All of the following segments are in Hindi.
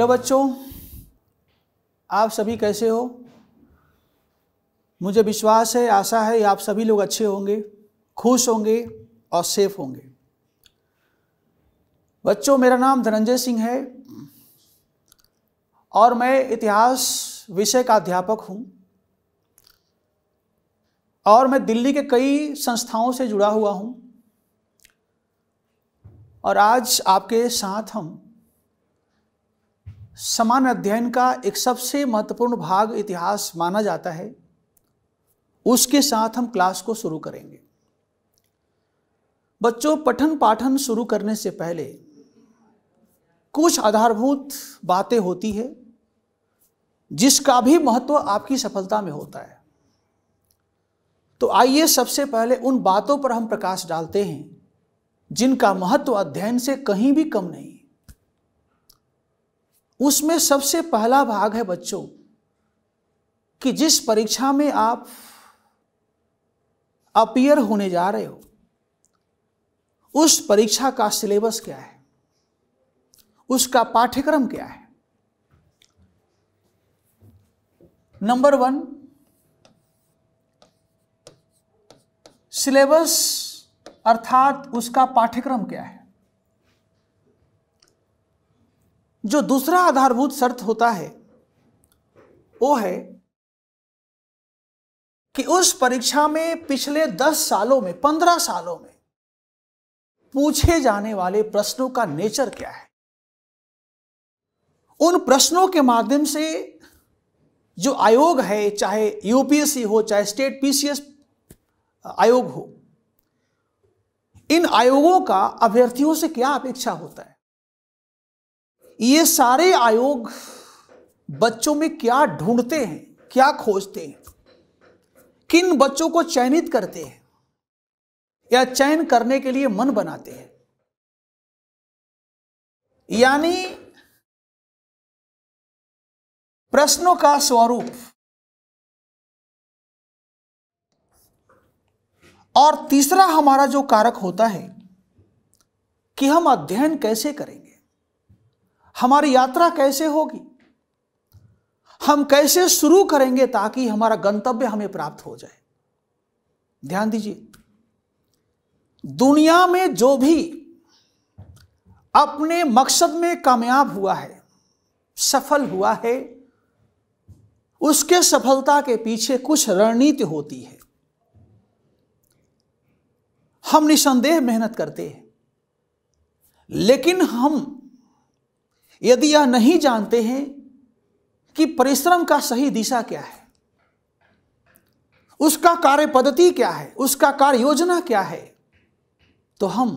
हेलो बच्चों आप सभी कैसे हो मुझे विश्वास है आशा है आप सभी लोग अच्छे होंगे खुश होंगे और सेफ होंगे बच्चों मेरा नाम धनंजय सिंह है और मैं इतिहास विषय का अध्यापक हूं और मैं दिल्ली के कई संस्थाओं से जुड़ा हुआ हूं और आज आपके साथ हम समान अध्ययन का एक सबसे महत्वपूर्ण भाग इतिहास माना जाता है उसके साथ हम क्लास को शुरू करेंगे बच्चों पठन पाठन शुरू करने से पहले कुछ आधारभूत बातें होती है जिसका भी महत्व आपकी सफलता में होता है तो आइए सबसे पहले उन बातों पर हम प्रकाश डालते हैं जिनका महत्व अध्ययन से कहीं भी कम नहीं उसमें सबसे पहला भाग है बच्चों कि जिस परीक्षा में आप अपियर होने जा रहे हो उस परीक्षा का सिलेबस क्या है उसका पाठ्यक्रम क्या है नंबर वन सिलेबस अर्थात उसका पाठ्यक्रम क्या है जो दूसरा आधारभूत शर्त होता है वो है कि उस परीक्षा में पिछले दस सालों में पंद्रह सालों में पूछे जाने वाले प्रश्नों का नेचर क्या है उन प्रश्नों के माध्यम से जो आयोग है चाहे यूपीएससी हो चाहे स्टेट पीसीएस आयोग हो इन आयोगों का अभ्यर्थियों से क्या अपेक्षा होता है ये सारे आयोग बच्चों में क्या ढूंढते हैं क्या खोजते हैं किन बच्चों को चयनित करते हैं या चयन करने के लिए मन बनाते हैं यानी प्रश्नों का स्वरूप और तीसरा हमारा जो कारक होता है कि हम अध्ययन कैसे करेंगे हमारी यात्रा कैसे होगी हम कैसे शुरू करेंगे ताकि हमारा गंतव्य हमें प्राप्त हो जाए ध्यान दीजिए दुनिया में जो भी अपने मकसद में कामयाब हुआ है सफल हुआ है उसके सफलता के पीछे कुछ रणनीति होती है हम निसंदेह मेहनत करते हैं लेकिन हम यदि यह नहीं जानते हैं कि परिश्रम का सही दिशा क्या है उसका कार्य पद्धति क्या है उसका कार्य योजना क्या है तो हम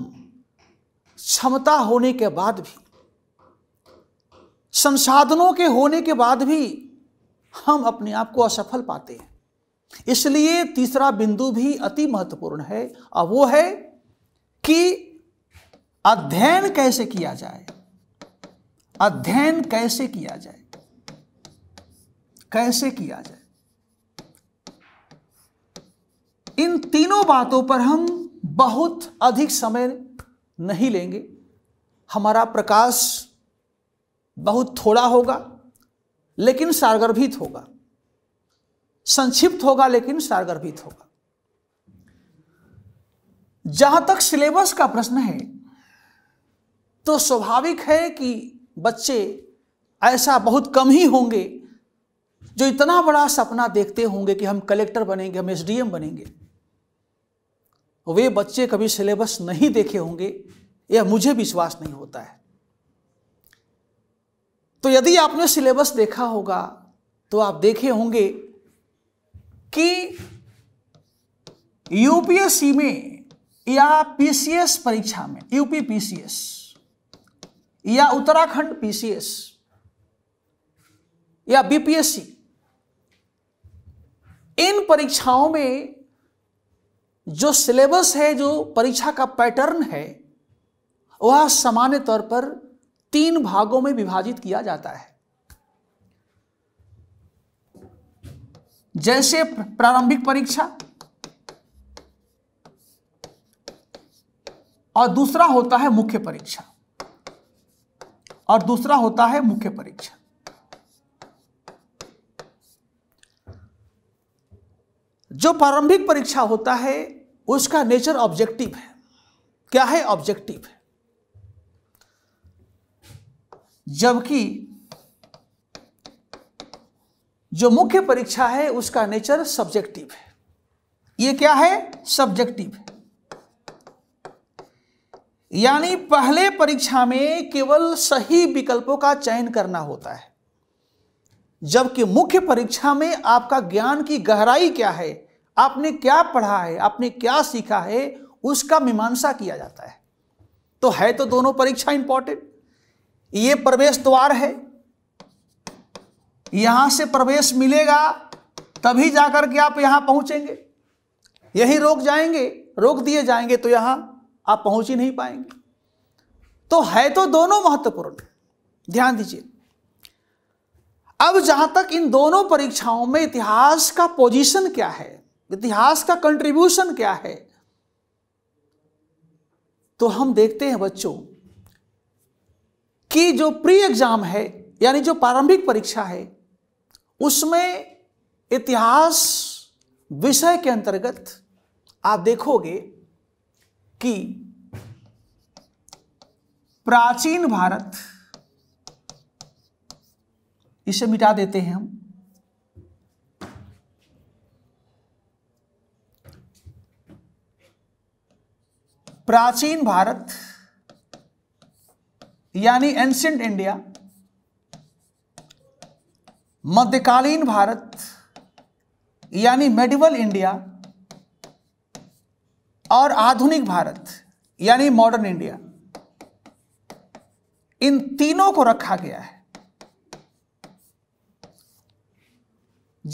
क्षमता होने के बाद भी संसाधनों के होने के बाद भी हम अपने आप को असफल पाते हैं इसलिए तीसरा बिंदु भी अति महत्वपूर्ण है और वो है कि अध्ययन कैसे किया जाए अध्ययन कैसे किया जाए कैसे किया जाए इन तीनों बातों पर हम बहुत अधिक समय नहीं लेंगे हमारा प्रकाश बहुत थोड़ा होगा लेकिन सारगर्भित होगा संक्षिप्त होगा लेकिन सारगर्भित होगा जहां तक सिलेबस का प्रश्न है तो स्वाभाविक है कि बच्चे ऐसा बहुत कम ही होंगे जो इतना बड़ा सपना देखते होंगे कि हम कलेक्टर बनेंगे हम एसडीएम बनेंगे वे बच्चे कभी सिलेबस नहीं देखे होंगे यह मुझे विश्वास नहीं होता है तो यदि आपने सिलेबस देखा होगा तो आप देखे होंगे कि यूपीएससी में या पीसीएस परीक्षा में यूपी पीसीएस या उत्तराखंड पीसीएस या बीपीएससी इन परीक्षाओं में जो सिलेबस है जो परीक्षा का पैटर्न है वह सामान्य तौर पर तीन भागों में विभाजित किया जाता है जैसे प्रारंभिक परीक्षा और दूसरा होता है मुख्य परीक्षा और दूसरा होता है मुख्य परीक्षा जो प्रारंभिक परीक्षा होता है उसका नेचर ऑब्जेक्टिव है क्या है ऑब्जेक्टिव है जबकि जो मुख्य परीक्षा है उसका नेचर सब्जेक्टिव है ये क्या है सब्जेक्टिव है यानी पहले परीक्षा में केवल सही विकल्पों का चयन करना होता है जबकि मुख्य परीक्षा में आपका ज्ञान की गहराई क्या है आपने क्या पढ़ा है आपने क्या सीखा है उसका मीमांसा किया जाता है तो है तो दोनों परीक्षा इंपॉर्टेंट ये प्रवेश द्वार है यहां से प्रवेश मिलेगा तभी जाकर के आप यहां पहुंचेंगे यही रोक जाएंगे रोक दिए जाएंगे तो यहां आप पहुंच ही नहीं पाएंगे तो है तो दोनों महत्वपूर्ण ध्यान दीजिए अब जहां तक इन दोनों परीक्षाओं में इतिहास का पोजीशन क्या है इतिहास का कंट्रीब्यूशन क्या है तो हम देखते हैं बच्चों कि जो प्री एग्जाम है यानी जो प्रारंभिक परीक्षा है उसमें इतिहास विषय के अंतर्गत आप देखोगे कि प्राचीन भारत इसे मिटा देते हैं हम प्राचीन भारत यानी एंशंट इंडिया मध्यकालीन भारत यानी मेडिवल इंडिया और आधुनिक भारत यानी मॉडर्न इंडिया इन तीनों को रखा गया है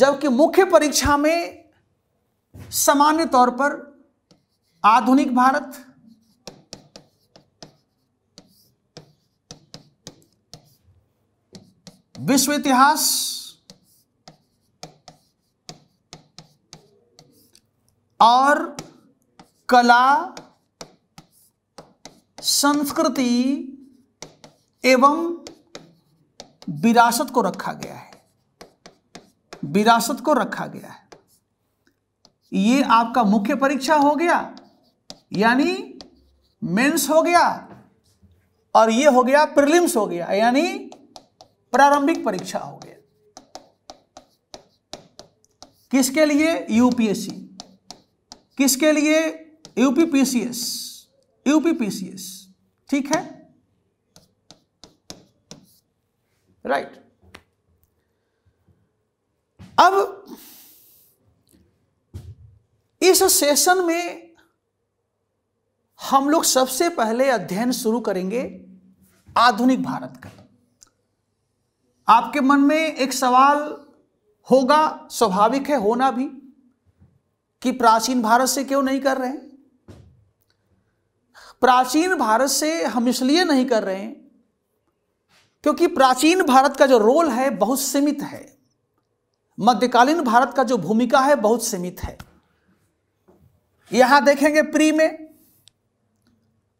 जबकि मुख्य परीक्षा में सामान्य तौर पर आधुनिक भारत विश्व इतिहास और कला संस्कृति एवं विरासत को रखा गया है विरासत को रखा गया है ये आपका मुख्य परीक्षा हो गया यानी मेंस हो गया और ये हो गया प्रीलिम्स हो गया यानी प्रारंभिक परीक्षा हो गया किसके लिए यूपीएससी किसके लिए यूपीपीसीएस यूपीपीसीएस ठीक है राइट right. अब इस सेशन में हम लोग सबसे पहले अध्ययन शुरू करेंगे आधुनिक भारत का आपके मन में एक सवाल होगा स्वाभाविक है होना भी कि प्राचीन भारत से क्यों नहीं कर रहे हैं प्राचीन भारत से हम इसलिए नहीं कर रहे हैं क्योंकि प्राचीन भारत का जो रोल है बहुत सीमित है मध्यकालीन भारत का जो भूमिका है बहुत सीमित है यहां देखेंगे प्री में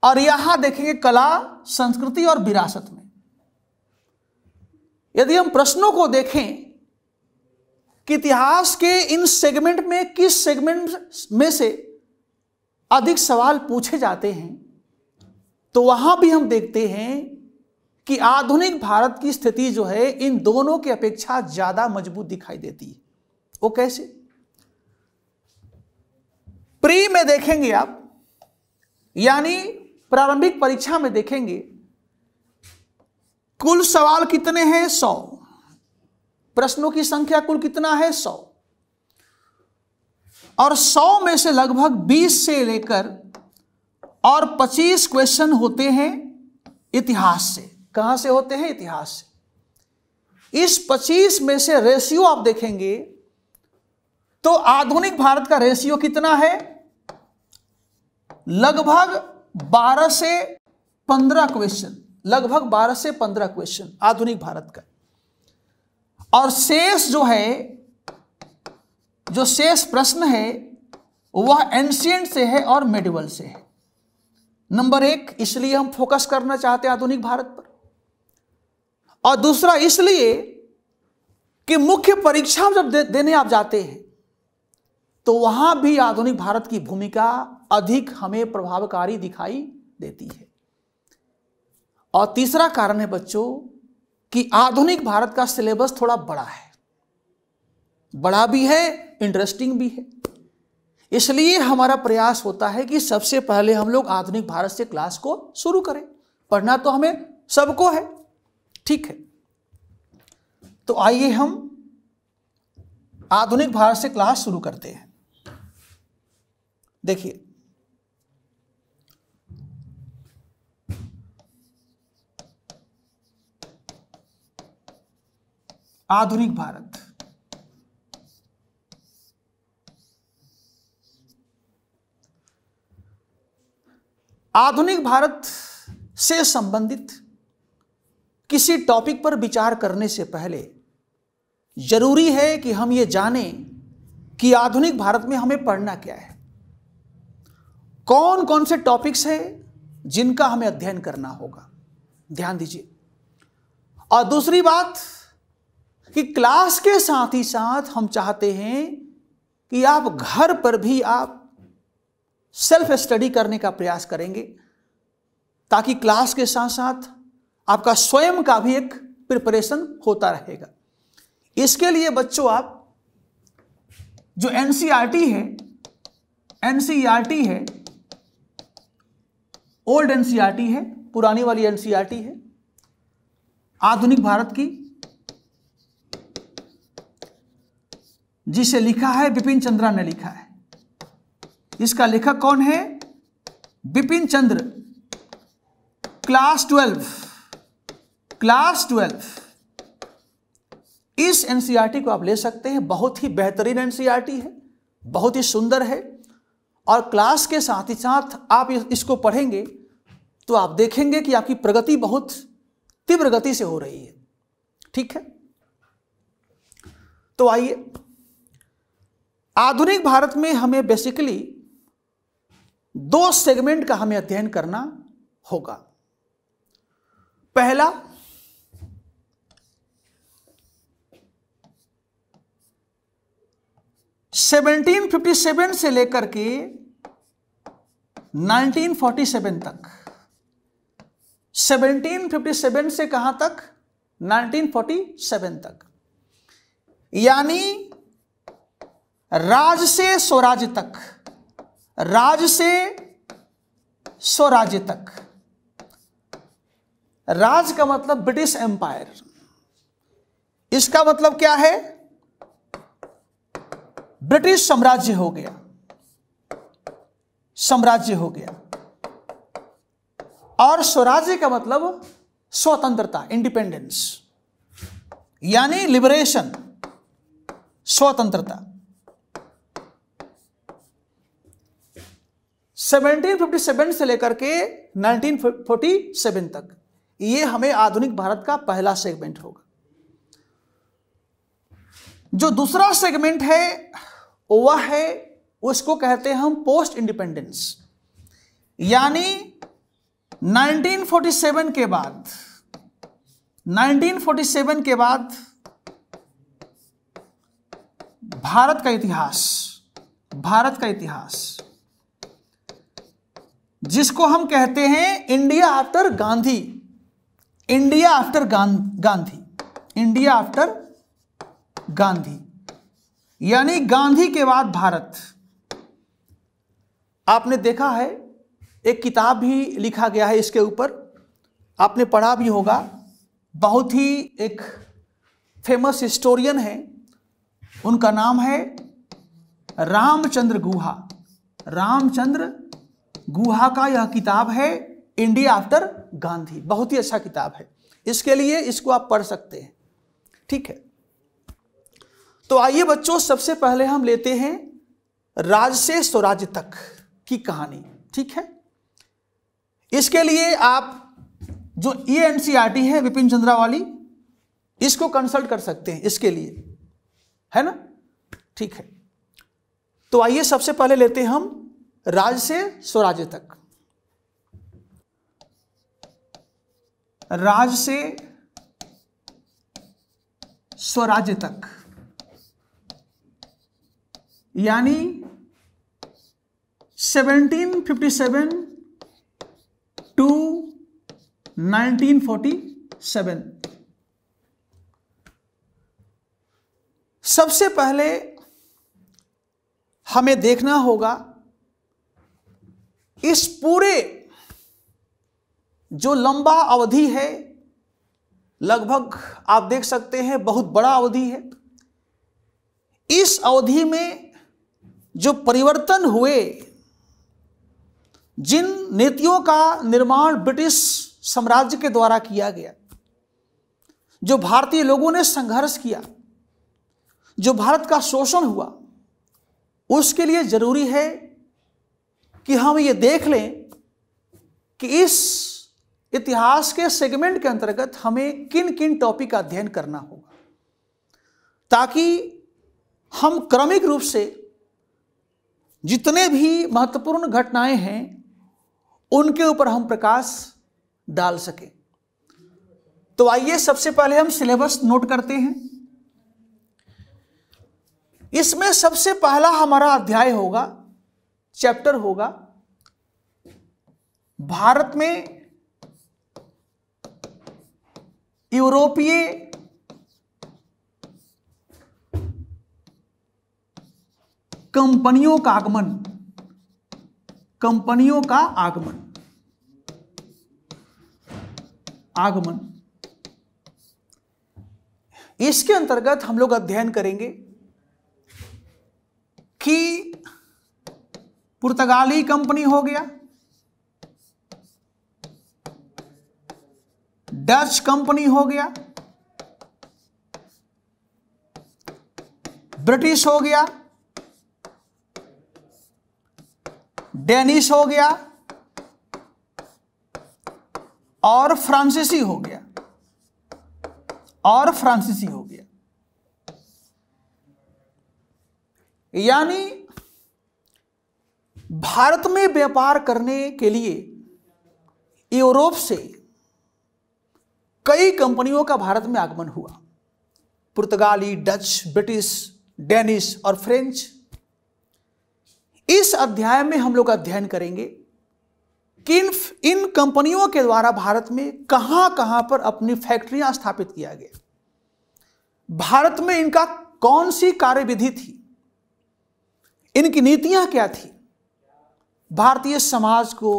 और यहां देखेंगे कला संस्कृति और विरासत में यदि हम प्रश्नों को देखें कि इतिहास के इन सेगमेंट में किस सेगमेंट में से अधिक सवाल पूछे जाते हैं तो वहां भी हम देखते हैं कि आधुनिक भारत की स्थिति जो है इन दोनों की अपेक्षा ज्यादा मजबूत दिखाई देती है वो कैसे प्री में देखेंगे आप यानी प्रारंभिक परीक्षा में देखेंगे कुल सवाल कितने हैं सौ प्रश्नों की संख्या कुल कितना है सौ और सौ में से लगभग बीस से लेकर और 25 क्वेश्चन होते हैं इतिहास से कहां से होते हैं इतिहास से इस 25 में से रेशियो आप देखेंगे तो आधुनिक भारत का रेशियो कितना है लगभग 12 से 15 क्वेश्चन लगभग 12 से 15 क्वेश्चन आधुनिक भारत का और शेष जो है जो शेष प्रश्न है वह एंशियंट से है और मेडिवल से है नंबर एक इसलिए हम फोकस करना चाहते हैं आधुनिक भारत पर और दूसरा इसलिए कि मुख्य परीक्षा जब दे, देने आप जाते हैं तो वहां भी आधुनिक भारत की भूमिका अधिक हमें प्रभावकारी दिखाई देती है और तीसरा कारण है बच्चों कि आधुनिक भारत का सिलेबस थोड़ा बड़ा है बड़ा भी है इंटरेस्टिंग भी है इसलिए हमारा प्रयास होता है कि सबसे पहले हम लोग आधुनिक भारत से क्लास को शुरू करें पढ़ना तो हमें सबको है ठीक है तो आइए हम आधुनिक भारत से क्लास शुरू करते हैं देखिए आधुनिक भारत आधुनिक भारत से संबंधित किसी टॉपिक पर विचार करने से पहले जरूरी है कि हम ये जाने कि आधुनिक भारत में हमें पढ़ना क्या है कौन कौन से टॉपिक्स हैं जिनका हमें अध्ययन करना होगा ध्यान दीजिए और दूसरी बात कि क्लास के साथ ही साथ हम चाहते हैं कि आप घर पर भी आप सेल्फ स्टडी करने का प्रयास करेंगे ताकि क्लास के साथ साथ आपका स्वयं का भी एक प्रिपरेशन होता रहेगा इसके लिए बच्चों आप जो एनसीईआरटी e है एनसीईआरटी e है ओल्ड एनसीईआरटी e है पुरानी वाली एनसीईआरटी है आधुनिक भारत की जिसे लिखा है विपिन चंद्रा ने लिखा है इसका लेखक कौन है Bipin Chandra class twelve class twelve इस एनसीईआरटी e को आप ले सकते हैं बहुत ही बेहतरीन एनसीईआरटी e है बहुत ही सुंदर है और क्लास के साथ ही साथ आप इसको पढ़ेंगे तो आप देखेंगे कि आपकी प्रगति बहुत तीव्र गति से हो रही है ठीक है तो आइए आधुनिक भारत में हमें बेसिकली दो सेगमेंट का हमें अध्ययन करना होगा पहला सेवनटीन फिफ्टी सेवन से लेकर के 1947 तक 1757 से कहां तक 1947 तक यानी राज से स्वराज तक राज से स्वराज्य तक राज का मतलब ब्रिटिश एम्पायर इसका मतलब क्या है ब्रिटिश साम्राज्य हो गया साम्राज्य हो गया और स्वराज्य का मतलब स्वतंत्रता इंडिपेंडेंस यानी लिबरेशन स्वतंत्रता 1757 से लेकर के 1947 तक ये हमें आधुनिक भारत का पहला सेगमेंट होगा जो दूसरा सेगमेंट है वह है उसको कहते हैं हम पोस्ट इंडिपेंडेंस यानी 1947 के बाद 1947 के बाद भारत का इतिहास भारत का इतिहास जिसको हम कहते हैं India after Gandhi India after Gandhi India after Gandhi यानी गांधी के बाद भारत आपने देखा है एक किताब भी लिखा गया है इसके ऊपर आपने पढ़ा भी होगा बहुत ही एक फेमस हिस्टोरियन है उनका नाम है रामचंद्र गुहा रामचंद्र गुहा का यह किताब है इंडिया आफ्टर गांधी बहुत ही अच्छा किताब है इसके लिए इसको आप पढ़ सकते हैं ठीक है तो आइए बच्चों सबसे पहले हम लेते हैं राज से स्वराज तक की कहानी ठीक है इसके लिए आप जो आर e टी e है विपिन चंद्रा वाली इसको कंसल्ट कर सकते हैं इसके लिए है ना ठीक है तो आइए सबसे पहले लेते हैं हम राज से स्वराज्य तक राज से स्वराज्य तक यानी 1757 टू 1947 सबसे पहले हमें देखना होगा इस पूरे जो लंबा अवधि है लगभग आप देख सकते हैं बहुत बड़ा अवधि है इस अवधि में जो परिवर्तन हुए जिन नीतियों का निर्माण ब्रिटिश साम्राज्य के द्वारा किया गया जो भारतीय लोगों ने संघर्ष किया जो भारत का शोषण हुआ उसके लिए जरूरी है कि हम ये देख लें कि इस इतिहास के सेगमेंट के अंतर्गत हमें किन किन टॉपिक का अध्ययन करना होगा ताकि हम क्रमिक रूप से जितने भी महत्वपूर्ण घटनाएं हैं उनके ऊपर हम प्रकाश डाल सकें तो आइए सबसे पहले हम सिलेबस नोट करते हैं इसमें सबसे पहला हमारा अध्याय होगा चैप्टर होगा भारत में यूरोपीय कंपनियों का आगमन कंपनियों का आगमन आगमन इसके अंतर्गत हम लोग अध्ययन करेंगे कि पुर्तगाली कंपनी हो गया डच कंपनी हो गया ब्रिटिश हो गया डेनिश हो गया और फ्रांसीसी हो गया और फ्रांसीसी हो गया यानी भारत में व्यापार करने के लिए यूरोप से कई कंपनियों का भारत में आगमन हुआ पुर्तगाली डच ब्रिटिश डेनिश और फ्रेंच इस अध्याय में हम लोग अध्ययन करेंगे कि इन इन कंपनियों के द्वारा भारत में कहां कहां पर अपनी फैक्ट्रियां स्थापित किया गया भारत में इनका कौन सी कार्यविधि थी इनकी नीतियां क्या थी भारतीय समाज को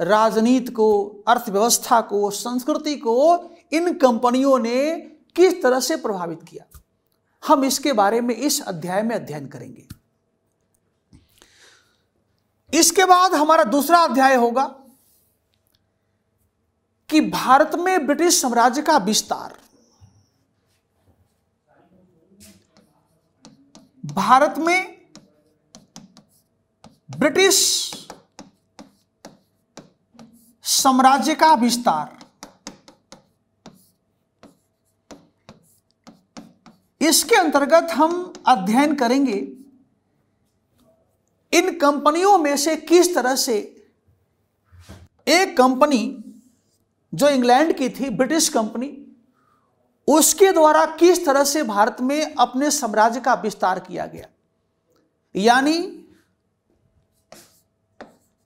राजनीति को अर्थव्यवस्था को संस्कृति को इन कंपनियों ने किस तरह से प्रभावित किया हम इसके बारे में इस अध्याय में अध्ययन करेंगे इसके बाद हमारा दूसरा अध्याय होगा कि भारत में ब्रिटिश साम्राज्य का विस्तार भारत में ब्रिटिश साम्राज्य का विस्तार इसके अंतर्गत हम अध्ययन करेंगे इन कंपनियों में से किस तरह से एक कंपनी जो इंग्लैंड की थी ब्रिटिश कंपनी उसके द्वारा किस तरह से भारत में अपने साम्राज्य का विस्तार किया गया यानी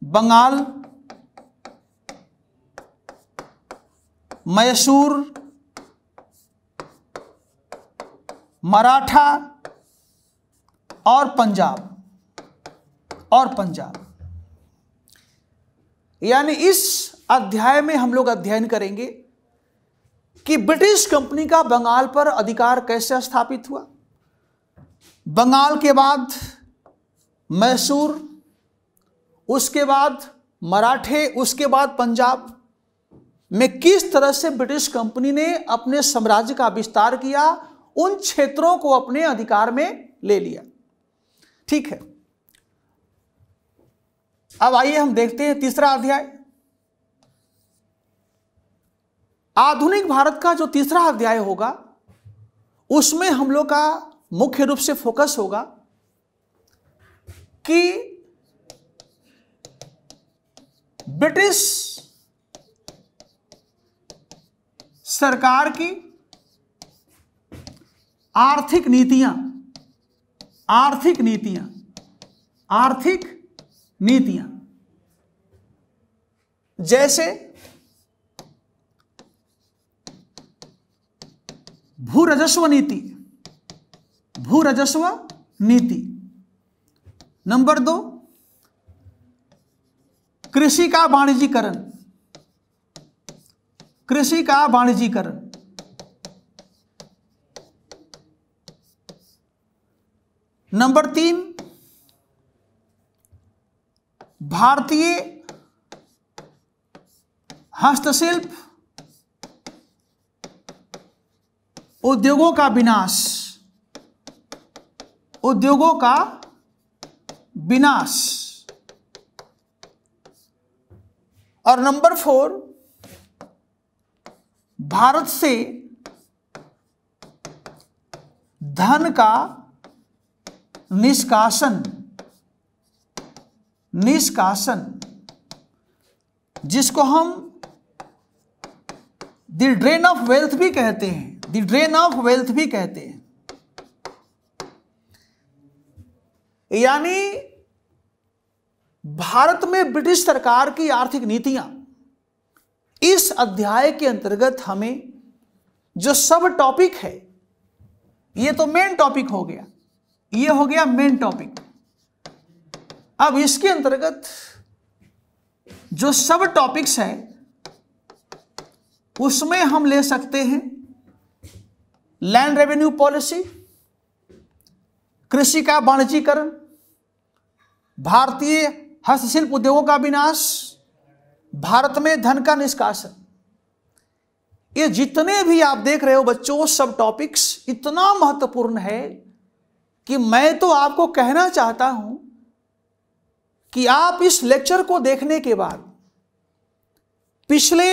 बंगाल मैसूर मराठा और पंजाब और पंजाब यानी इस अध्याय में हम लोग अध्ययन करेंगे कि ब्रिटिश कंपनी का बंगाल पर अधिकार कैसे स्थापित हुआ बंगाल के बाद मैसूर उसके बाद मराठे उसके बाद पंजाब में किस तरह से ब्रिटिश कंपनी ने अपने साम्राज्य का विस्तार किया उन क्षेत्रों को अपने अधिकार में ले लिया ठीक है अब आइए हम देखते हैं तीसरा अध्याय आधुनिक भारत का जो तीसरा अध्याय होगा उसमें हम लोग का मुख्य रूप से फोकस होगा कि ब्रिटिश सरकार की आर्थिक नीतियां आर्थिक नीतियां आर्थिक नीतियां जैसे भू राजस्व नीति भू राजस्व नीति नंबर दो कृषि का वाणिज्यकरण कृषि का वाणिज्यकरण नंबर तीन भारतीय हस्तशिल्प उद्योगों का विनाश उद्योगों का विनाश और नंबर फोर भारत से धन का निष्कासन निष्कासन जिसको हम द ड्रेन ऑफ वेल्थ भी कहते हैं द ड्रेन ऑफ वेल्थ भी कहते हैं यानी भारत में ब्रिटिश सरकार की आर्थिक नीतियां इस अध्याय के अंतर्गत हमें जो सब टॉपिक है ये तो मेन टॉपिक हो गया ये हो गया मेन टॉपिक अब इसके अंतर्गत जो सब टॉपिक्स हैं उसमें हम ले सकते हैं लैंड रेवेन्यू पॉलिसी कृषि का वाणिज्यकरण भारतीय हस्तशिल्प उद्योगों का विनाश भारत में धन का निष्कासन ये जितने भी आप देख रहे हो बच्चों सब टॉपिक्स इतना महत्वपूर्ण है कि मैं तो आपको कहना चाहता हूं कि आप इस लेक्चर को देखने के बाद पिछले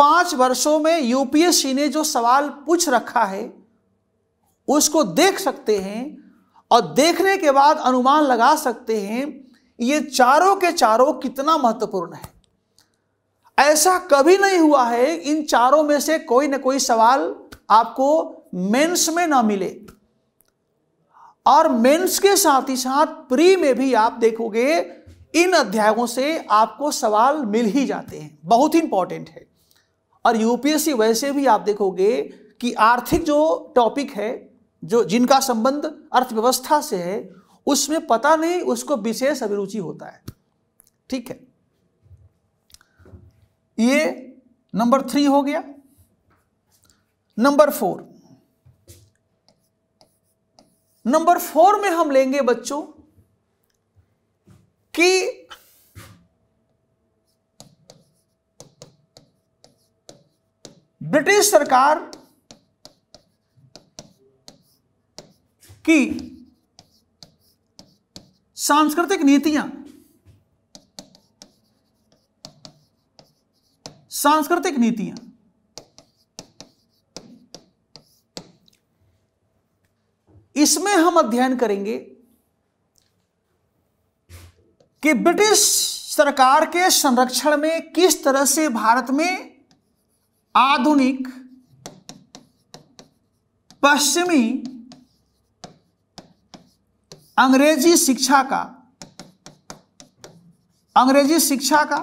पांच वर्षों में यूपीएससी ने जो सवाल पूछ रखा है उसको देख सकते हैं और देखने के बाद अनुमान लगा सकते हैं ये चारों के चारों कितना महत्वपूर्ण है ऐसा कभी नहीं हुआ है इन चारों में से कोई ना कोई सवाल आपको मेंस में ना मिले और मेंस के साथ ही साथ प्री में भी आप देखोगे इन अध्यायों से आपको सवाल मिल ही जाते हैं बहुत ही इंपॉर्टेंट है और यूपीएससी वैसे भी आप देखोगे कि आर्थिक जो टॉपिक है जो जिनका संबंध अर्थव्यवस्था से है उसमें पता नहीं उसको विशेष अभिरुचि होता है ठीक है ये नंबर थ्री हो गया नंबर फोर नंबर फोर में हम लेंगे बच्चों कि ब्रिटिश सरकार की सांस्कृतिक नीतियां सांस्कृतिक नीतियां इसमें हम अध्ययन करेंगे कि ब्रिटिश सरकार के संरक्षण में किस तरह से भारत में आधुनिक पश्चिमी अंग्रेजी शिक्षा का अंग्रेजी शिक्षा का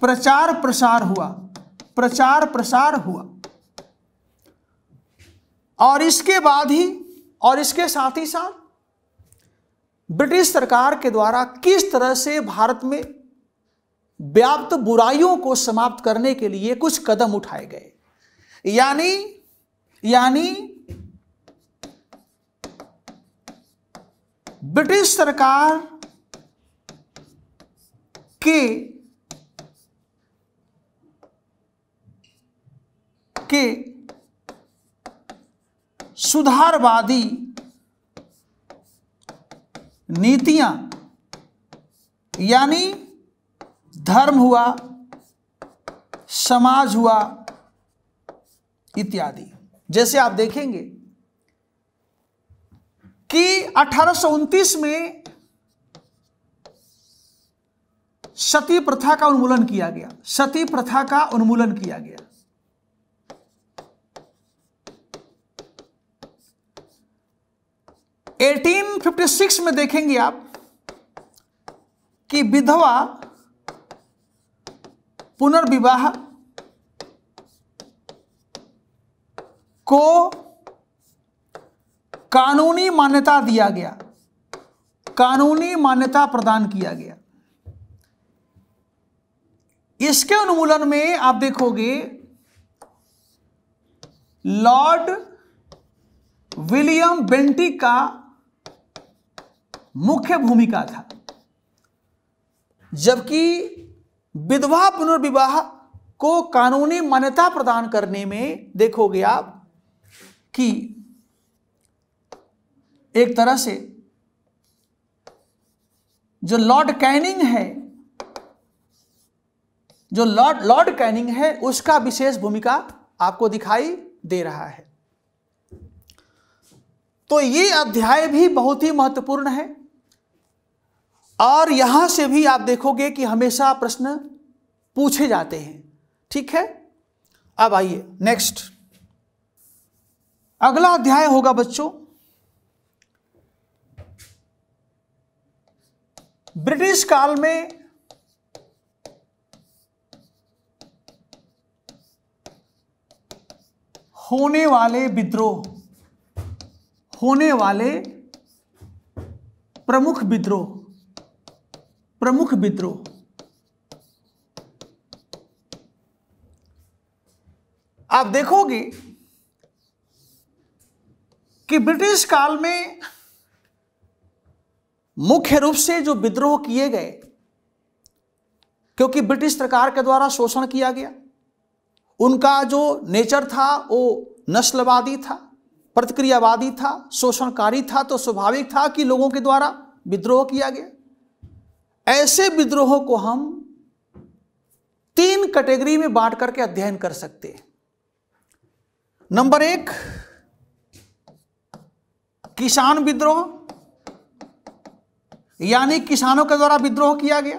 प्रचार प्रसार हुआ प्रचार प्रसार हुआ और इसके बाद ही और इसके साथ ही साथ ब्रिटिश सरकार के द्वारा किस तरह से भारत में व्याप्त बुराइयों को समाप्त करने के लिए कुछ कदम उठाए गए यानी यानी ब्रिटिश सरकार के के सुधारवादी नीतियां यानी धर्म हुआ समाज हुआ इत्यादि जैसे आप देखेंगे कि अठारह में सती प्रथा का उन्मूलन किया गया सती प्रथा का उन्मूलन किया गया एटीन फिफ्टी सिक्स में देखेंगे आप कि विधवा पुनर्विवाह को कानूनी मान्यता दिया गया कानूनी मान्यता प्रदान किया गया इसके उन्मूलन में आप देखोगे लॉर्ड विलियम बेंटी का मुख्य भूमिका था जबकि विधवा पुनर्विवाह को कानूनी मान्यता प्रदान करने में देखोगे आप कि एक तरह से जो लॉर्ड कैनिंग है जो लॉर्ड लॉर्ड कैनिंग है उसका विशेष भूमिका आपको दिखाई दे रहा है तो ये अध्याय भी बहुत ही महत्वपूर्ण है और यहां से भी आप देखोगे कि हमेशा प्रश्न पूछे जाते हैं ठीक है अब आइए नेक्स्ट अगला अध्याय होगा बच्चों ब्रिटिश काल में होने वाले विद्रोह होने वाले प्रमुख विद्रोह प्रमुख विद्रोह आप देखोगे कि ब्रिटिश काल में मुख्य रूप से जो विद्रोह किए गए क्योंकि ब्रिटिश सरकार के द्वारा शोषण किया गया उनका जो नेचर था वो नस्लवादी था प्रतिक्रियावादी था शोषणकारी था तो स्वाभाविक था कि लोगों के द्वारा विद्रोह किया गया ऐसे विद्रोह को हम तीन कैटेगरी में बांट करके अध्ययन कर सकते हैं नंबर एक किसान विद्रोह यानी किसानों के द्वारा विद्रोह किया गया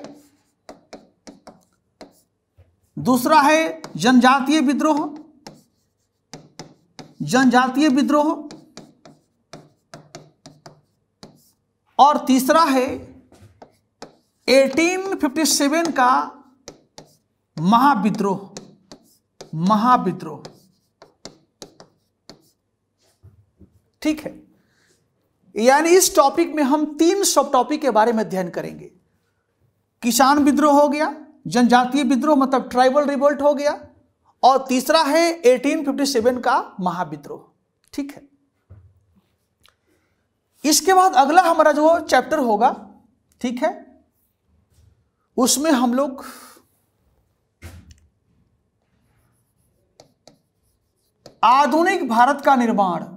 दूसरा है जनजातीय विद्रोह जनजातीय विद्रोह और तीसरा है 1857 का महाविद्रोह महाविद्रोह ठीक है यानी इस टॉपिक में हम तीन सब टॉपिक के बारे में अध्ययन करेंगे किसान विद्रोह हो गया जनजातीय विद्रोह मतलब ट्राइबल रिवोल्ट हो गया और तीसरा है 1857 का महाविद्रोह ठीक है इसके बाद अगला हमारा जो चैप्टर होगा ठीक है उसमें हम लोग आधुनिक भारत का निर्माण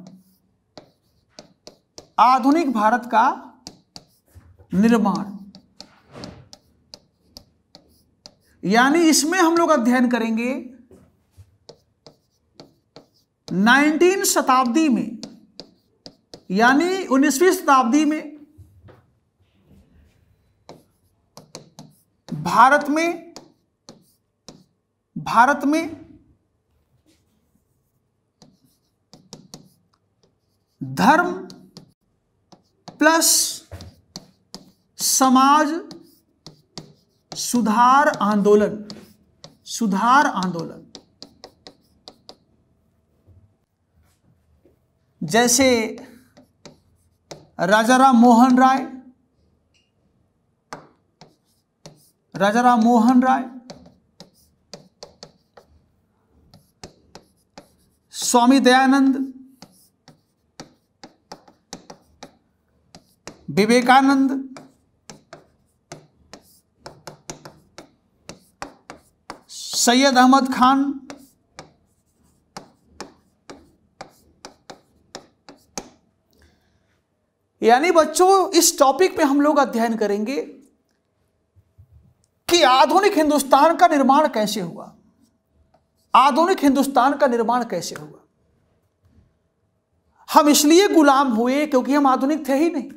आधुनिक भारत का निर्माण यानी इसमें हम लोग अध्ययन करेंगे 19 शताब्दी में यानी 19वीं शताब्दी में भारत में भारत में धर्म प्लस समाज सुधार आंदोलन सुधार आंदोलन जैसे राजा राम मोहन राय राजा राम मोहन राय स्वामी दयानंद विवेकानंद सैयद अहमद खान यानी बच्चों इस टॉपिक पे हम लोग अध्ययन करेंगे कि आधुनिक हिंदुस्तान का निर्माण कैसे हुआ आधुनिक हिंदुस्तान का निर्माण कैसे हुआ हम इसलिए गुलाम हुए क्योंकि हम आधुनिक थे ही नहीं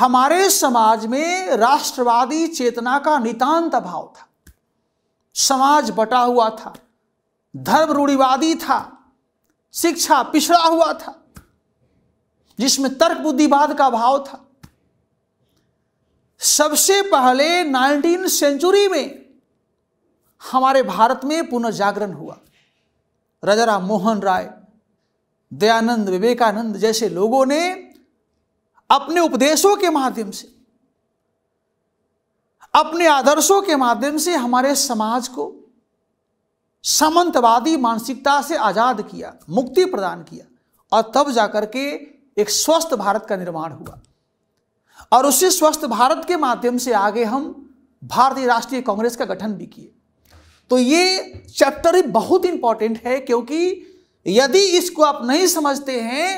हमारे समाज में राष्ट्रवादी चेतना का नितांत अभाव था समाज बटा हुआ था धर्म रूढ़िवादी था शिक्षा पिछड़ा हुआ था जिसमें तर्क बुद्धिवाद का भाव था सबसे पहले नाइनटीन सेंचुरी में हमारे भारत में पुनर्जागरण हुआ राजा राम मोहन राय दयानंद विवेकानंद जैसे लोगों ने अपने उपदेशों के माध्यम से अपने आदर्शों के माध्यम से हमारे समाज को समंतवादी मानसिकता से आजाद किया मुक्ति प्रदान किया और तब जाकर के एक स्वस्थ भारत का निर्माण हुआ और उसी स्वस्थ भारत के माध्यम से आगे हम भारतीय राष्ट्रीय कांग्रेस का गठन भी किए तो ये चैप्टर ही बहुत इंपॉर्टेंट है क्योंकि यदि इसको आप नहीं समझते हैं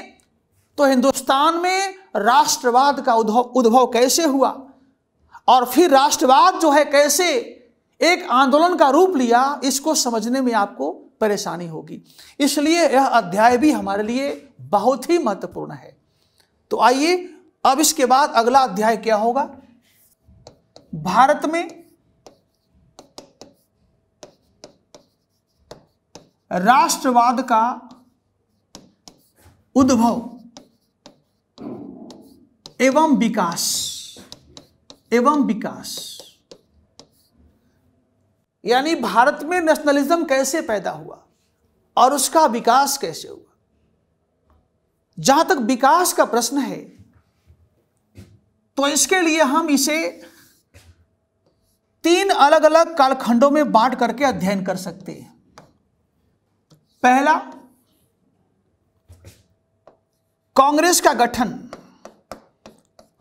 तो हिंदुस्तान में राष्ट्रवाद का उद्भव उद्भव कैसे हुआ और फिर राष्ट्रवाद जो है कैसे एक आंदोलन का रूप लिया इसको समझने में आपको परेशानी होगी इसलिए यह अध्याय भी हमारे लिए बहुत ही महत्वपूर्ण है तो आइए अब इसके बाद अगला अध्याय क्या होगा भारत में राष्ट्रवाद का उद्भव एवं विकास एवं विकास यानी भारत में नेशनलिज्म कैसे पैदा हुआ और उसका विकास कैसे हुआ जहां तक विकास का प्रश्न है तो इसके लिए हम इसे तीन अलग अलग कालखंडों में बांट करके अध्ययन कर सकते हैं पहला कांग्रेस का गठन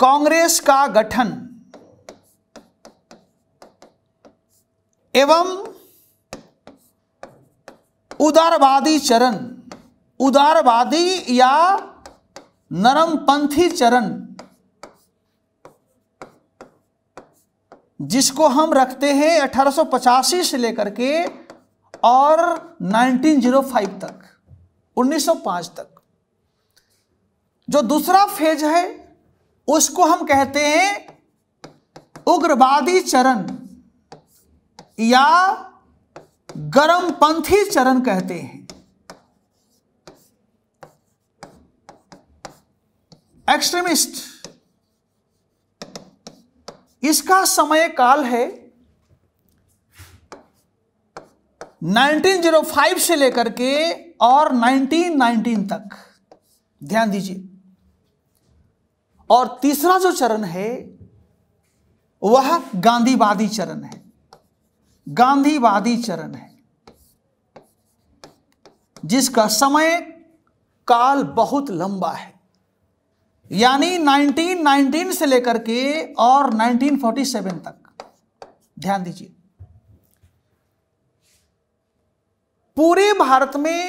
कांग्रेस का गठन एवं उदारवादी चरण उदारवादी या नरमपंथी चरण जिसको हम रखते हैं अठारह से लेकर के और 1905 तक 1905 तक जो दूसरा फेज है उसको हम कहते हैं उग्रवादी चरण या गरमपंथी चरण कहते हैं एक्सट्रीमिस्ट इसका समय काल है 1905 से लेकर के और 1919 तक ध्यान दीजिए और तीसरा जो चरण है वह गांधीवादी चरण है गांधीवादी चरण है जिसका समय काल बहुत लंबा है यानी 1919 से लेकर के और 1947 तक ध्यान दीजिए पूरे भारत में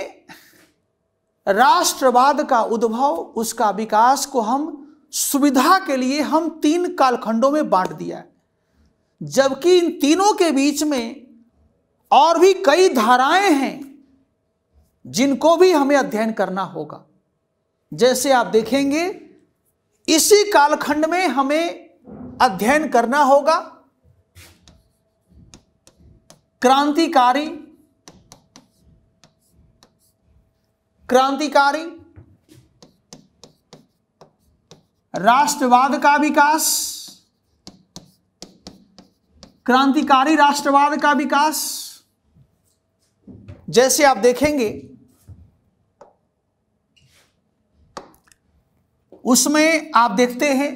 राष्ट्रवाद का उद्भव उसका विकास को हम सुविधा के लिए हम तीन कालखंडों में बांट दिया है जबकि इन तीनों के बीच में और भी कई धाराएं हैं जिनको भी हमें अध्ययन करना होगा जैसे आप देखेंगे इसी कालखंड में हमें अध्ययन करना होगा क्रांतिकारी क्रांतिकारी राष्ट्रवाद का विकास क्रांतिकारी राष्ट्रवाद का विकास जैसे आप देखेंगे उसमें आप देखते हैं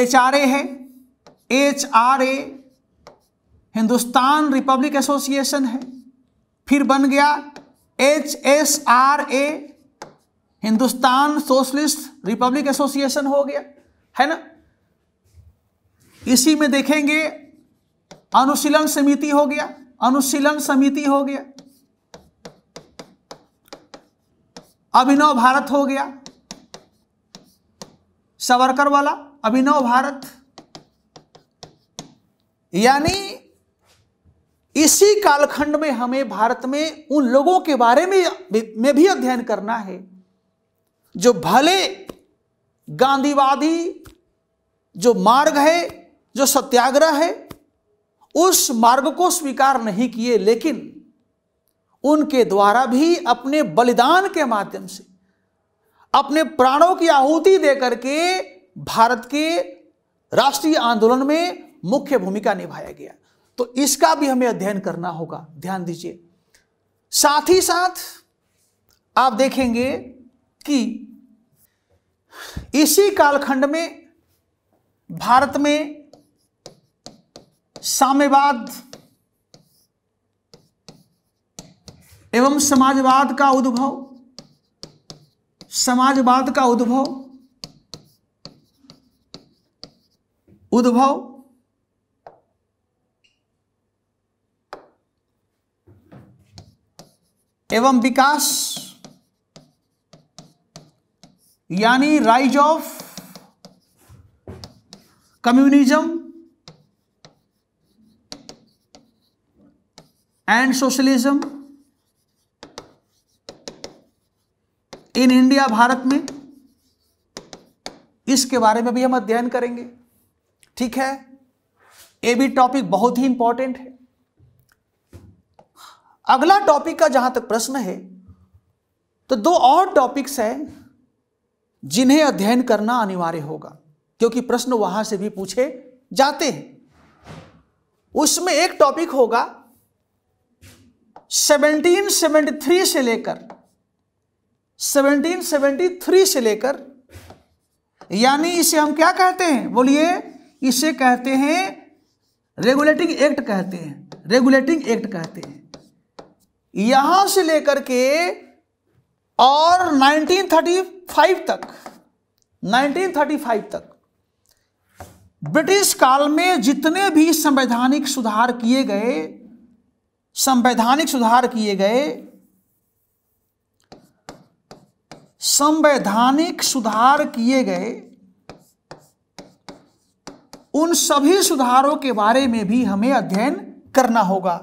एच आर ए है H R A Hindustan republic association है फिर बन गया H S R A Hindustan socialist republic association हो गया है ना इसी में देखेंगे अनुशीलन समिति हो गया अनुशीलन समिति हो गया अभिनव भारत हो गया सावरकर वाला अभिनव भारत यानी इसी कालखंड में हमें भारत में उन लोगों के बारे में में भी अध्ययन करना है जो भले गांधीवादी जो मार्ग है जो सत्याग्रह है उस मार्ग को स्वीकार नहीं किए लेकिन उनके द्वारा भी अपने बलिदान के माध्यम से अपने प्राणों की आहुति देकर के भारत के राष्ट्रीय आंदोलन में मुख्य भूमिका निभाया गया तो इसका भी हमें अध्ययन करना होगा ध्यान दीजिए साथ ही साथ आप देखेंगे कि इसी कालखंड में भारत में साम्यवाद एवं समाजवाद का उद्भव समाजवाद का उद्भव उद्भव एवं विकास यानी rise of communism and socialism in India Bharat में इसके बारे में भी हम अध्ययन करेंगे ठीक है ये भी टॉपिक बहुत ही इंपॉर्टेंट है अगला टॉपिक का जहां तक प्रश्न है तो दो और टॉपिक्स हैं जिन्हें अध्ययन करना अनिवार्य होगा क्योंकि प्रश्न वहां से भी पूछे जाते हैं उसमें एक टॉपिक होगा 1773 से लेकर 1773 से लेकर यानी इसे हम क्या कहते हैं बोलिए इसे कहते हैं रेगुलेटिंग एक्ट कहते हैं रेगुलेटिंग एक्ट कहते हैं यहां से लेकर के और 1935 तक 1935 तक ब्रिटिश काल में जितने भी संवैधानिक सुधार किए गए संवैधानिक सुधार किए गए संवैधानिक सुधार किए गए उन सभी सुधारों के बारे में भी हमें अध्ययन करना होगा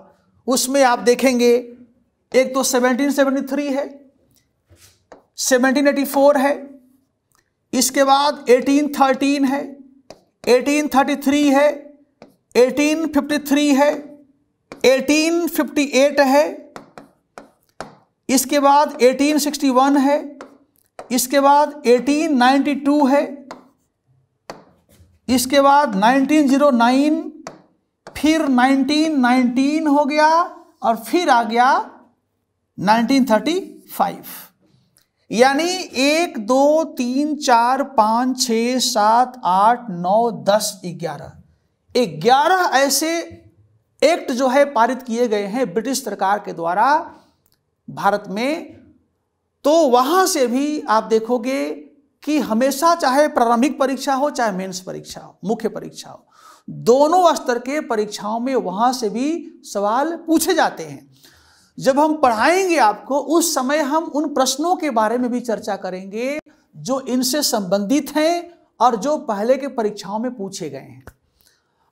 उसमें आप देखेंगे एक तो 1773 है 1784 है इसके बाद 1813 है 1833 है 1853 है 1858 है इसके बाद 1861 है इसके बाद 1892 है इसके बाद 1909 फिर 1919 हो गया और फिर आ गया 1935 यानी एक दो तीन चार पाँच छ सात आठ नौ दस ग्यारह ग्यारह ऐसे एक्ट जो है पारित किए गए हैं ब्रिटिश सरकार के द्वारा भारत में तो वहाँ से भी आप देखोगे कि हमेशा चाहे प्रारंभिक परीक्षा हो चाहे मेंस परीक्षा हो मुख्य परीक्षा हो दोनों स्तर के परीक्षाओं में वहाँ से भी सवाल पूछे जाते हैं जब हम पढ़ाएंगे आपको उस समय हम उन प्रश्नों के बारे में भी चर्चा करेंगे जो इनसे संबंधित हैं और जो पहले के परीक्षाओं में पूछे गए हैं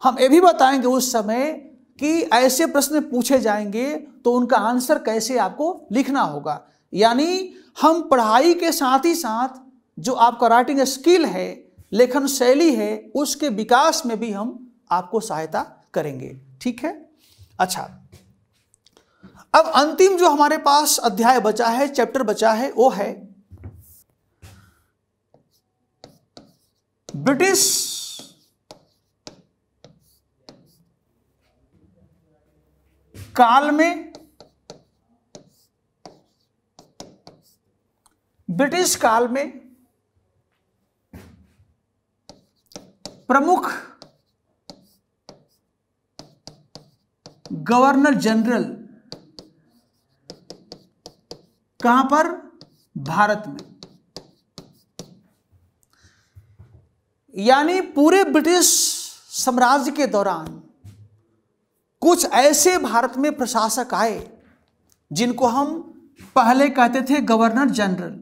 हम ये भी बताएंगे उस समय कि ऐसे प्रश्न पूछे जाएंगे तो उनका आंसर कैसे आपको लिखना होगा यानी हम पढ़ाई के साथ ही साथ जो आपका राइटिंग स्किल है लेखन शैली है उसके विकास में भी हम आपको सहायता करेंगे ठीक है अच्छा अब अंतिम जो हमारे पास अध्याय बचा है चैप्टर बचा है वो है ब्रिटिश काल में ब्रिटिश काल में प्रमुख गवर्नर जनरल कहां पर भारत में यानी पूरे ब्रिटिश साम्राज्य के दौरान कुछ ऐसे भारत में प्रशासक आए जिनको हम पहले कहते थे गवर्नर जनरल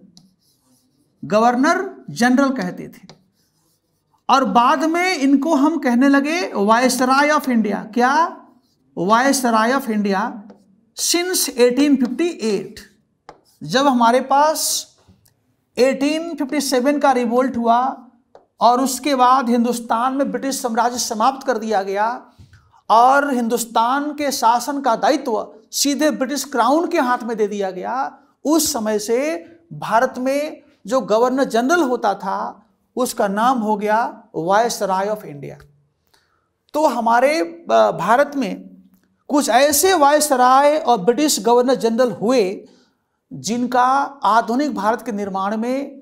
गवर्नर जनरल कहते थे और बाद में इनको हम कहने लगे वायसराय ऑफ इंडिया क्या वायसराय ऑफ इंडिया सिंस 1858 जब हमारे पास 1857 का रिवोल्ट हुआ और उसके बाद हिंदुस्तान में ब्रिटिश साम्राज्य समाप्त कर दिया गया और हिंदुस्तान के शासन का दायित्व सीधे ब्रिटिश क्राउन के हाथ में दे दिया गया उस समय से भारत में जो गवर्नर जनरल होता था उसका नाम हो गया वायस राय ऑफ इंडिया तो हमारे भारत में कुछ ऐसे वायस राय और ब्रिटिश गवर्नर जनरल हुए जिनका आधुनिक भारत के निर्माण में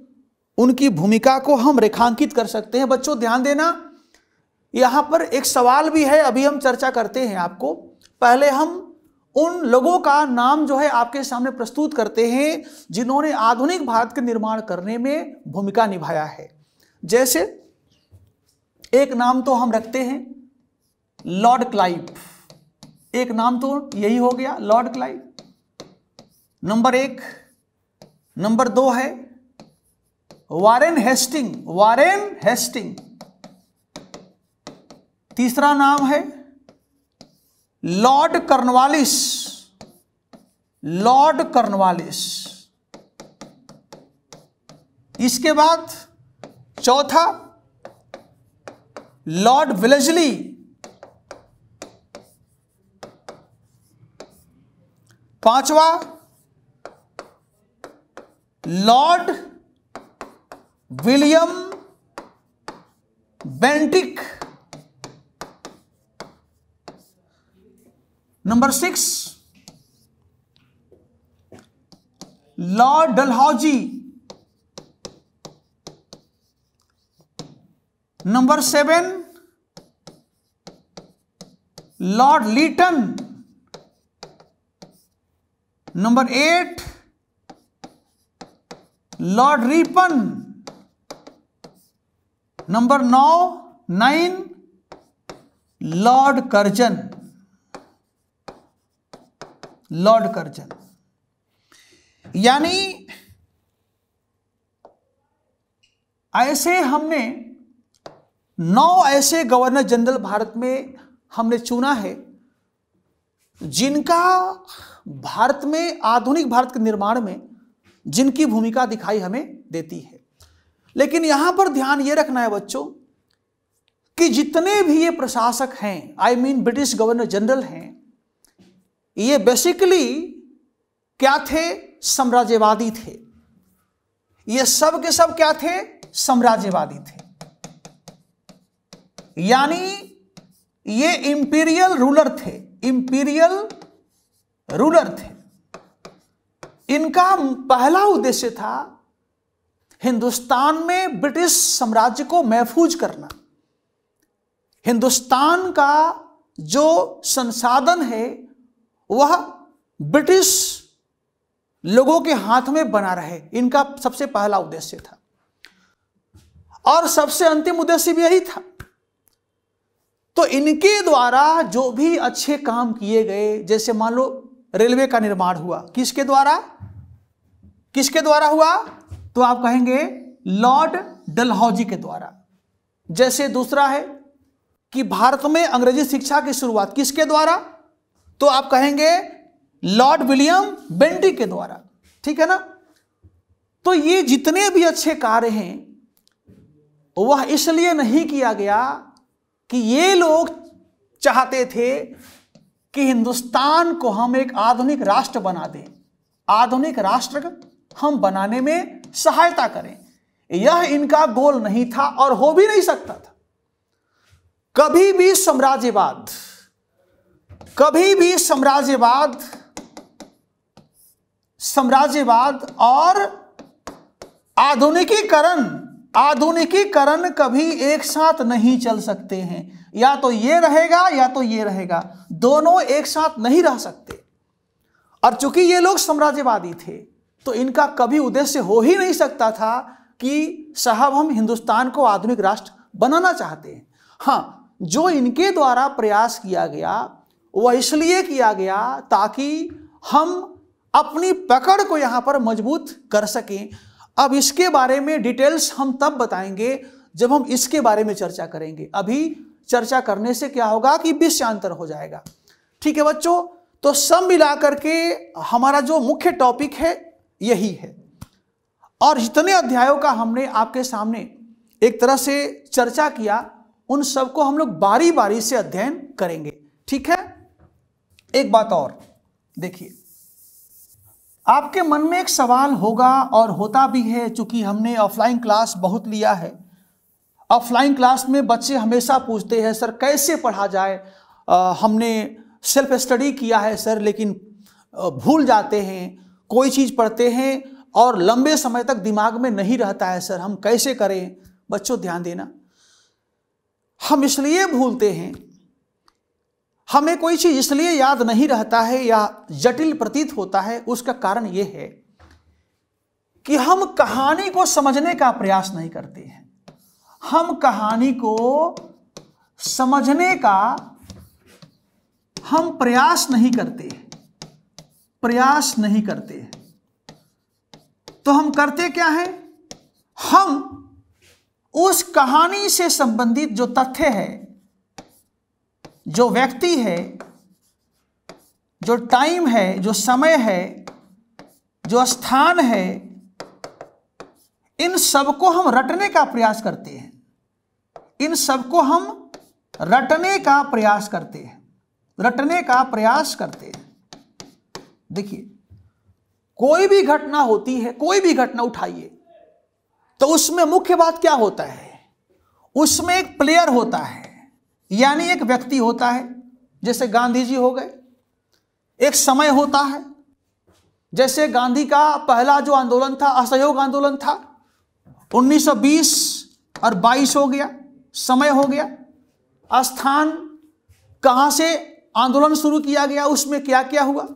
उनकी भूमिका को हम रेखांकित कर सकते हैं बच्चों ध्यान देना यहां पर एक सवाल भी है अभी हम चर्चा करते हैं आपको पहले हम उन लोगों का नाम जो है आपके सामने प्रस्तुत करते हैं जिन्होंने आधुनिक भारत के निर्माण करने में भूमिका निभाया है जैसे एक नाम तो हम रखते हैं लॉर्ड क्लाइव एक नाम तो यही हो गया लॉर्ड क्लाइव नंबर एक नंबर दो है वारेन हेस्टिंग वारेन हेस्टिंग तीसरा नाम है लॉर्ड कर्नवालिस लॉर्ड कर्नवालिस इसके बाद चौथा लॉर्ड विलेजली पांचवा Lord William Bentinck number six Lord Dalhousie number seven Lord Lytton number eight Lord Ripon number नौ nine Lord Curzon Lord Curzon यानी ऐसे हमने नौ ऐसे गवर्नर जनरल भारत में हमने चुना है जिनका भारत में आधुनिक भारत के निर्माण में जिनकी भूमिका दिखाई हमें देती है लेकिन यहां पर ध्यान ये रखना है बच्चों कि जितने भी ये प्रशासक हैं I mean British governor general हैं ये बेसिकली क्या थे साम्राज्यवादी थे ये सब के सब क्या थे साम्राज्यवादी थे यानी ये इंपीरियल रूलर थे इंपीरियल रूलर थे इनका पहला उद्देश्य था हिंदुस्तान में ब्रिटिश साम्राज्य को महफूज करना हिंदुस्तान का जो संसाधन है वह ब्रिटिश लोगों के हाथ में बना रहे इनका सबसे पहला उद्देश्य था और सबसे अंतिम उद्देश्य भी यही था तो इनके द्वारा जो भी अच्छे काम किए गए जैसे मान लो रेलवे का निर्माण हुआ किसके द्वारा किसके द्वारा हुआ तो आप कहेंगे लॉर्ड डलहौजी के द्वारा जैसे दूसरा है कि भारत में अंग्रेजी शिक्षा की शुरुआत किसके द्वारा तो आप कहेंगे लॉर्ड विलियम बेंडी के द्वारा ठीक है ना तो ये जितने भी अच्छे कार्य हैं वह इसलिए नहीं किया गया कि ये लोग चाहते थे कि हिंदुस्तान को हम एक आधुनिक राष्ट्र बना दें आधुनिक राष्ट्र हम बनाने में सहायता करें यह इनका गोल नहीं था और हो भी नहीं सकता था कभी भी साम्राज्यवाद कभी भी साम्राज्यवाद साम्राज्यवाद और आधुनिकीकरण आधुनिकीकरण कभी एक साथ नहीं चल सकते हैं या तो ये रहेगा या तो ये रहेगा दोनों एक साथ नहीं रह सकते और चूंकि ये लोग साम्राज्यवादी थे तो इनका कभी उद्देश्य हो ही नहीं सकता था कि साहब हम हिंदुस्तान को आधुनिक राष्ट्र बनाना चाहते हैं हाँ जो इनके द्वारा प्रयास किया गया वह इसलिए किया गया ताकि हम अपनी पकड़ को यहाँ पर मजबूत कर सकें अब इसके बारे में डिटेल्स हम तब बताएंगे जब हम इसके बारे में चर्चा करेंगे अभी चर्चा करने से क्या होगा कि विषयांतर हो जाएगा ठीक है बच्चों तो सब मिलाकर के हमारा जो मुख्य टॉपिक है यही है और जितने अध्यायों का हमने आपके सामने एक तरह से चर्चा किया उन सबको हम लोग बारी बारी से अध्ययन करेंगे ठीक है एक बात और देखिए आपके मन में एक सवाल होगा और होता भी है चूंकि हमने ऑफलाइन क्लास बहुत लिया है ऑफलाइन क्लास में बच्चे हमेशा पूछते हैं सर कैसे पढ़ा जाए आ, हमने सेल्फ स्टडी किया है सर लेकिन भूल जाते हैं कोई चीज़ पढ़ते हैं और लंबे समय तक दिमाग में नहीं रहता है सर हम कैसे करें बच्चों ध्यान देना हम इसलिए भूलते हैं हमें कोई चीज़ इसलिए याद नहीं रहता है या जटिल प्रतीत होता है उसका कारण ये है कि हम कहानी को समझने का प्रयास नहीं करते हैं हम कहानी को समझने का हम प्रयास नहीं करते हैं प्रयास नहीं करते तो हम करते क्या हैं हम उस कहानी से संबंधित जो तथ्य है जो व्यक्ति है जो टाइम है जो समय है जो स्थान है इन सबको हम रटने का प्रयास करते हैं इन सबको हम रटने का प्रयास करते हैं रटने का प्रयास करते हैं देखिए कोई भी घटना होती है कोई भी घटना उठाइए तो उसमें मुख्य बात क्या होता है उसमें एक प्लेयर होता है यानी एक व्यक्ति होता है जैसे गांधी जी हो गए एक समय होता है जैसे गांधी का पहला जो आंदोलन था असहयोग आंदोलन था 1920 और 22 हो गया समय हो गया स्थान कहां से आंदोलन शुरू किया गया उसमें क्या क्या हुआ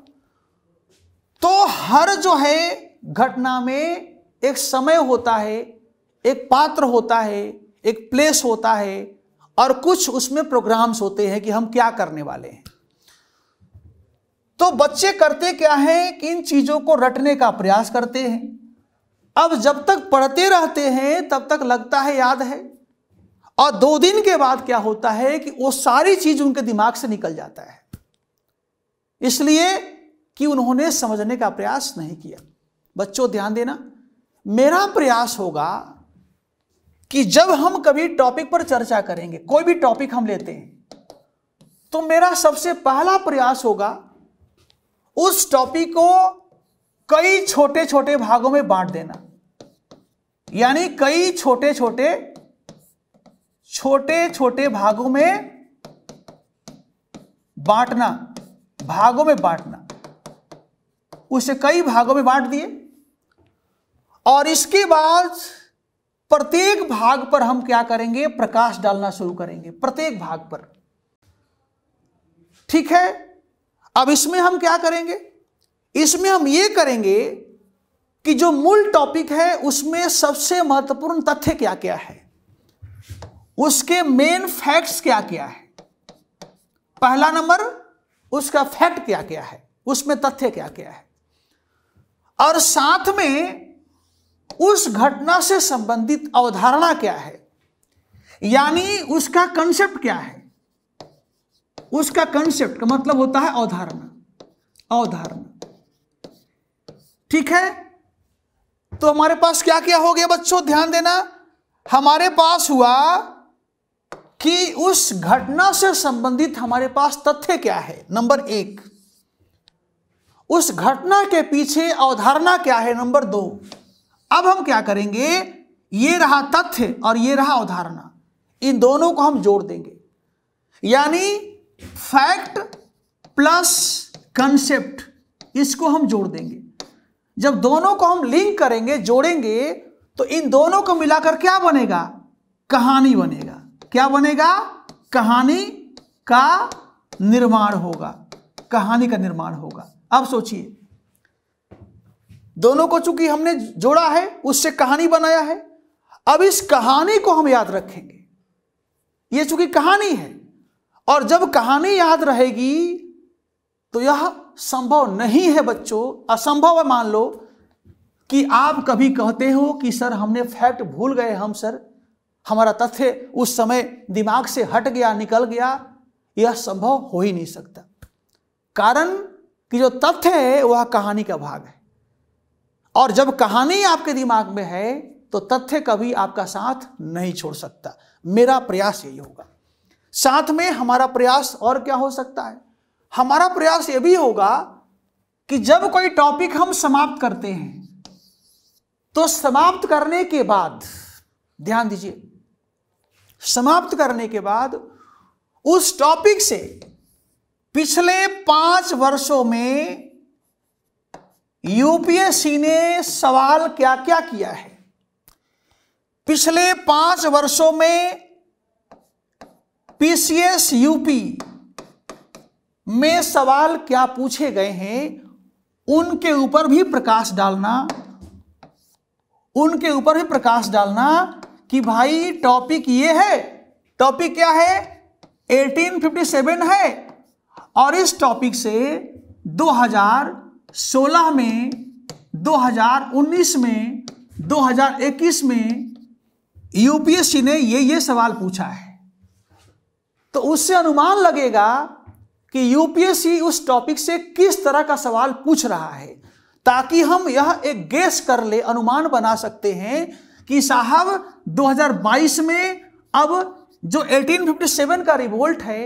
तो हर जो है घटना में एक समय होता है एक पात्र होता है एक प्लेस होता है और कुछ उसमें प्रोग्राम्स होते हैं कि हम क्या करने वाले हैं तो बच्चे करते क्या हैं कि इन चीजों को रटने का प्रयास करते हैं अब जब तक पढ़ते रहते हैं तब तक लगता है याद है और दो दिन के बाद क्या होता है कि वो सारी चीज उनके दिमाग से निकल जाता है इसलिए कि उन्होंने समझने का प्रयास नहीं किया बच्चों ध्यान देना मेरा प्रयास होगा कि जब हम कभी टॉपिक पर चर्चा करेंगे कोई भी टॉपिक हम लेते हैं तो मेरा सबसे पहला प्रयास होगा उस टॉपिक को कई छोटे छोटे भागों में बांट देना यानी कई छोटे छोटे छोटे छोटे भागों में बांटना भागों में बांटना उसे कई भागों में बांट दिए और इसके बाद प्रत्येक भाग पर हम क्या करेंगे प्रकाश डालना शुरू करेंगे प्रत्येक भाग पर ठीक है अब इसमें हम क्या करेंगे इसमें हम ये करेंगे कि जो मूल टॉपिक है उसमें सबसे महत्वपूर्ण तथ्य क्या क्या है उसके मेन फैक्ट्स क्या क्या है पहला नंबर उसका फैक्ट क्या क्या है उसमें तथ्य क्या क्या है और साथ में उस घटना से संबंधित अवधारणा क्या है यानी उसका कंसेप्ट क्या है उसका कंसेप्ट का मतलब होता है अवधारणा अवधारणा ठीक है तो हमारे पास क्या क्या हो गया बच्चों ध्यान देना हमारे पास हुआ कि उस घटना से संबंधित हमारे पास तथ्य क्या है नंबर एक उस घटना के पीछे अवधारणा क्या है नंबर दो अब हम क्या करेंगे ये रहा तथ्य और ये रहा अवधारणा इन दोनों को हम जोड़ देंगे यानी फैक्ट प्लस कंसेप्ट इसको हम जोड़ देंगे जब दोनों को हम लिंक करेंगे जोड़ेंगे तो इन दोनों को मिलाकर क्या बनेगा कहानी बनेगा क्या बनेगा कहानी का निर्माण होगा कहानी का निर्माण होगा अब सोचिए दोनों को चूंकि हमने जोड़ा है उससे कहानी बनाया है अब इस कहानी को हम याद रखेंगे ये चूंकि कहानी है और जब कहानी याद रहेगी तो यह संभव नहीं है बच्चों असंभव है मान लो कि आप कभी कहते हो कि सर हमने फैक्ट भूल गए हम सर हमारा तथ्य उस समय दिमाग से हट गया निकल गया यह संभव हो ही नहीं सकता कारण कि जो तथ्य है वह कहानी का भाग है और जब कहानी आपके दिमाग में है तो तथ्य कभी आपका साथ नहीं छोड़ सकता मेरा प्रयास यही होगा साथ में हमारा प्रयास और क्या हो सकता है हमारा प्रयास यह भी होगा कि जब कोई टॉपिक हम समाप्त करते हैं तो समाप्त करने के बाद ध्यान दीजिए समाप्त करने के बाद उस टॉपिक से पिछले पांच वर्षों में यूपीएससी ने सवाल क्या क्या किया है पिछले पांच वर्षों में पीसीएस यूपी में सवाल क्या पूछे गए हैं उनके ऊपर भी प्रकाश डालना उनके ऊपर भी प्रकाश डालना कि भाई टॉपिक ये है टॉपिक क्या है 1857 है और इस टॉपिक से 2016 में 2019 में 2021 में यूपीएससी ने ये ये सवाल पूछा है तो उससे अनुमान लगेगा कि यूपीएससी उस टॉपिक से किस तरह का सवाल पूछ रहा है ताकि हम यह एक गैस कर ले अनुमान बना सकते हैं कि साहब 2022 में अब जो 1857 का रिवोल्ट है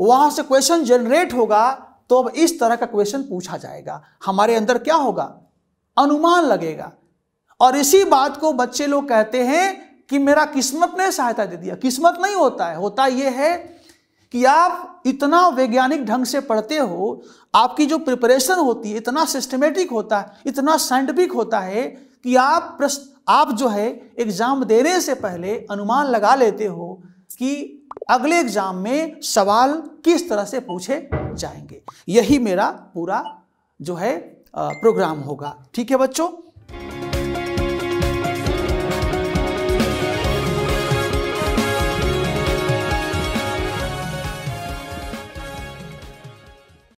वहां से क्वेश्चन जनरेट होगा तो अब इस तरह का क्वेश्चन पूछा जाएगा हमारे अंदर क्या होगा अनुमान लगेगा और इसी बात को बच्चे लोग कहते हैं कि मेरा किस्मत ने सहायता दे दिया किस्मत नहीं होता है होता यह है कि आप इतना वैज्ञानिक ढंग से पढ़ते हो आपकी जो प्रिपरेशन होती है इतना सिस्टमेटिक होता है इतना साइंटिफिक होता है कि आप प्रश्न आप जो है एग्जाम देने से पहले अनुमान लगा लेते हो कि अगले एग्जाम में सवाल किस तरह से पूछे जाएंगे यही मेरा पूरा जो है प्रोग्राम होगा ठीक है बच्चों